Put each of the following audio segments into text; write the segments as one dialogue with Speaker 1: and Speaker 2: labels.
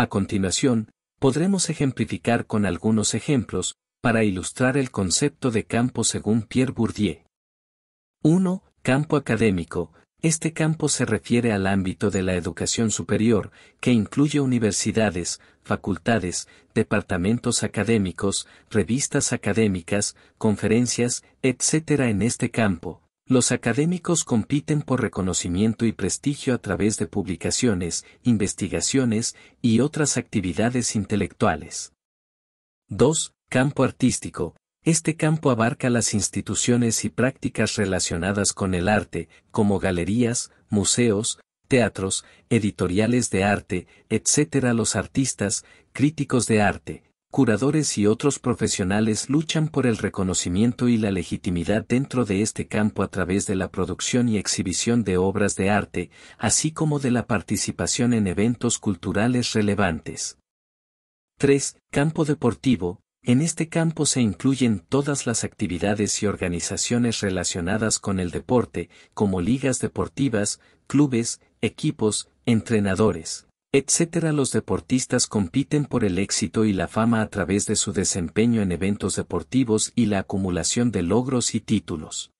Speaker 1: A continuación, podremos ejemplificar con algunos ejemplos, para ilustrar el concepto de campo según Pierre Bourdieu. 1. Campo académico. Este campo se refiere al ámbito de la educación superior, que incluye universidades, facultades, departamentos académicos, revistas académicas, conferencias, etc. En este campo, los académicos compiten por reconocimiento y prestigio a través de publicaciones, investigaciones y otras actividades intelectuales. 2. Campo artístico. Este campo abarca las instituciones y prácticas relacionadas con el arte, como galerías, museos, teatros, editoriales de arte, etc. Los artistas, críticos de arte, curadores y otros profesionales luchan por el reconocimiento y la legitimidad dentro de este campo a través de la producción y exhibición de obras de arte, así como de la participación en eventos culturales relevantes. 3. Campo deportivo. En este campo se incluyen todas las actividades y organizaciones relacionadas con el deporte, como ligas deportivas, clubes, equipos, entrenadores. Etcétera, Los deportistas compiten por el éxito y la fama a través de su desempeño en eventos deportivos y la acumulación de logros y títulos.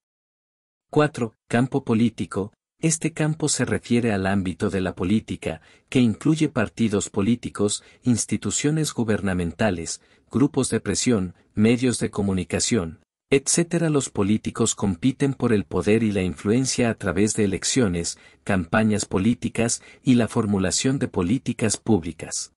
Speaker 1: 4. Campo político. Este campo se refiere al ámbito de la política, que incluye partidos políticos, instituciones gubernamentales, grupos de presión, medios de comunicación, etc. Los políticos compiten por el poder y la influencia a través de elecciones, campañas políticas y la formulación de políticas públicas.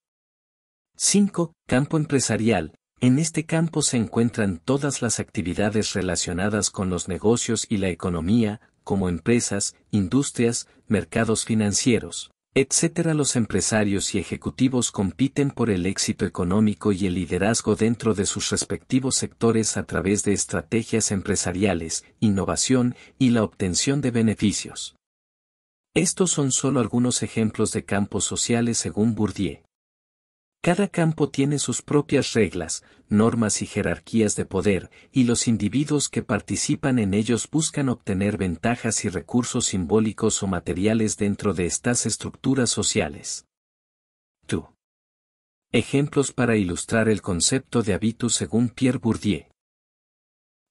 Speaker 1: 5. Campo empresarial. En este campo se encuentran todas las actividades relacionadas con los negocios y la economía, como empresas, industrias, mercados financieros etc. Los empresarios y ejecutivos compiten por el éxito económico y el liderazgo dentro de sus respectivos sectores a través de estrategias empresariales, innovación y la obtención de beneficios. Estos son solo algunos ejemplos de campos sociales según Bourdieu. Cada campo tiene sus propias reglas, normas y jerarquías de poder, y los individuos que participan en ellos buscan obtener ventajas y recursos simbólicos o materiales dentro de estas estructuras sociales. 2. Ejemplos para ilustrar el concepto de habitus según Pierre Bourdieu.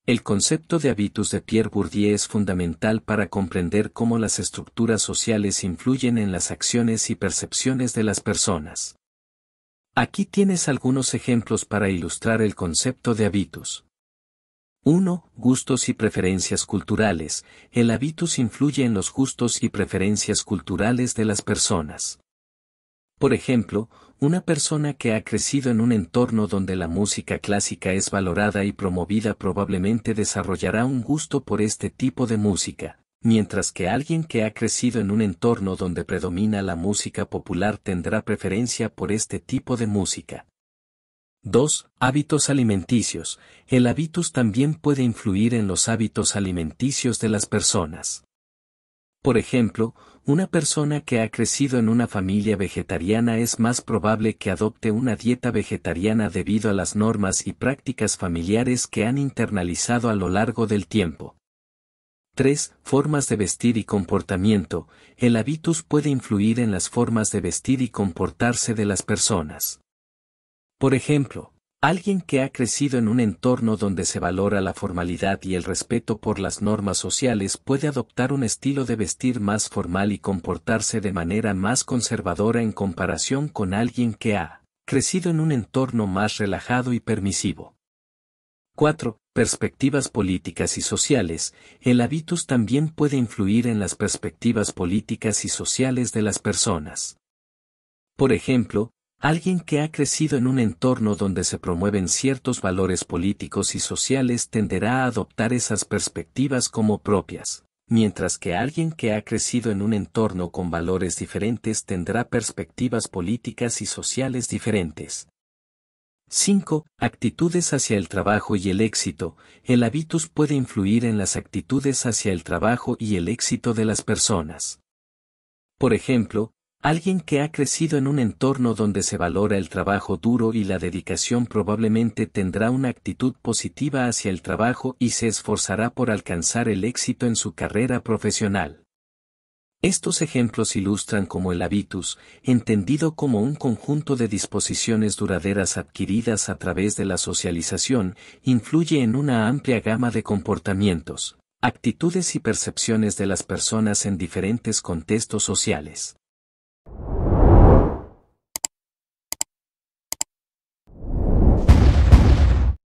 Speaker 1: El concepto de habitus de Pierre Bourdieu es fundamental para comprender cómo las estructuras sociales influyen en las acciones y percepciones de las personas. Aquí tienes algunos ejemplos para ilustrar el concepto de hábitos. 1. Gustos y preferencias culturales. El hábitus influye en los gustos y preferencias culturales de las personas. Por ejemplo, una persona que ha crecido en un entorno donde la música clásica es valorada y promovida probablemente desarrollará un gusto por este tipo de música mientras que alguien que ha crecido en un entorno donde predomina la música popular tendrá preferencia por este tipo de música. 2. Hábitos alimenticios. El hábitus también puede influir en los hábitos alimenticios de las personas. Por ejemplo, una persona que ha crecido en una familia vegetariana es más probable que adopte una dieta vegetariana debido a las normas y prácticas familiares que han internalizado a lo largo del tiempo. 3. Formas de vestir y comportamiento. El habitus puede influir en las formas de vestir y comportarse de las personas. Por ejemplo, alguien que ha crecido en un entorno donde se valora la formalidad y el respeto por las normas sociales puede adoptar un estilo de vestir más formal y comportarse de manera más conservadora en comparación con alguien que ha crecido en un entorno más relajado y permisivo. 4 perspectivas políticas y sociales, el habitus también puede influir en las perspectivas políticas y sociales de las personas. Por ejemplo, alguien que ha crecido en un entorno donde se promueven ciertos valores políticos y sociales tenderá a adoptar esas perspectivas como propias, mientras que alguien que ha crecido en un entorno con valores diferentes tendrá perspectivas políticas y sociales diferentes, 5. Actitudes hacia el trabajo y el éxito. El habitus puede influir en las actitudes hacia el trabajo y el éxito de las personas. Por ejemplo, Alguien que ha crecido en un entorno donde se valora el trabajo duro y la dedicación probablemente tendrá una actitud positiva hacia el trabajo y se esforzará por alcanzar el éxito en su carrera profesional. Estos ejemplos ilustran cómo el habitus, entendido como un conjunto de disposiciones duraderas adquiridas a través de la socialización, influye en una amplia gama de comportamientos, actitudes y percepciones de las personas en diferentes contextos sociales.